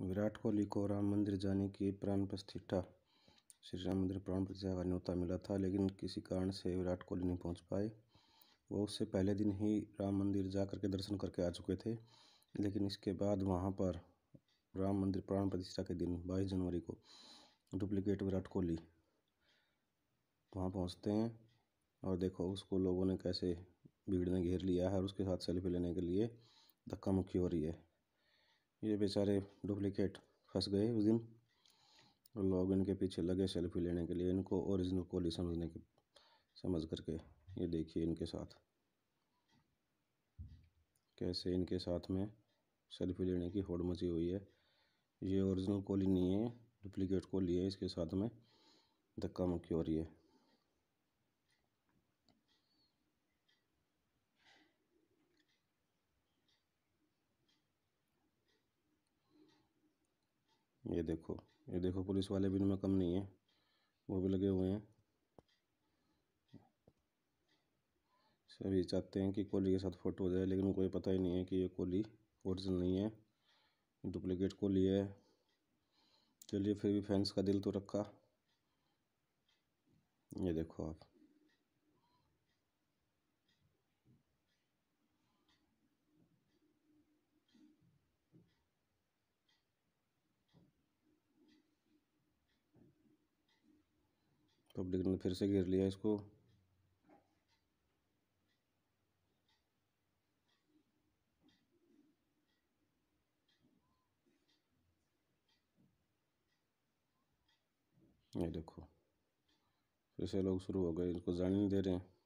विराट कोहली को राम मंदिर जाने की प्राण प्रतिष्ठा श्री राम मंदिर प्राण प्रतिष्ठा का न्योता मिला था लेकिन किसी कारण से विराट कोहली नहीं पहुंच पाए वो उससे पहले दिन ही राम मंदिर जा कर के दर्शन करके आ चुके थे लेकिन इसके बाद वहाँ पर राम मंदिर प्राण प्रतिष्ठा के दिन बाईस जनवरी को डुप्लीकेट विराट कोहली वहाँ पहुँचते हैं और देखो उसको लोगों ने कैसे भीड़ ने घेर लिया है और उसके साथ सेल्फी लेने के लिए धक्का मुक्की हो रही है ये बेचारे डुप्लीकेट फंस गए उस दिन लोग इनके पीछे लगे सेल्फी लेने के लिए इनको ओरिजिनल कोली समझने के समझ करके ये देखिए इनके साथ कैसे इनके साथ में सेल्फी लेने की होड़ मची हुई है ये ओरिजिनल कोली नहीं है डुप्लीकेट कोली है इसके साथ में धक्का मुक्की हो रही है ये देखो ये देखो पुलिस वाले भी इनमें कम नहीं है वो भी लगे हुए हैं सभी चाहते हैं कि कोली के साथ फ़ोटो हो जाए लेकिन उनको ये पता ही नहीं है कि ये कोली ओरिजिनल नहीं है डुप्लीकेट कोली है चलिए फिर भी फैंस का दिल तो रखा ये देखो आप पब्लिक तो ने फिर से घेर लिया इसको ये देखो फिर से लोग शुरू हो गए इनको जाने नहीं दे रहे हैं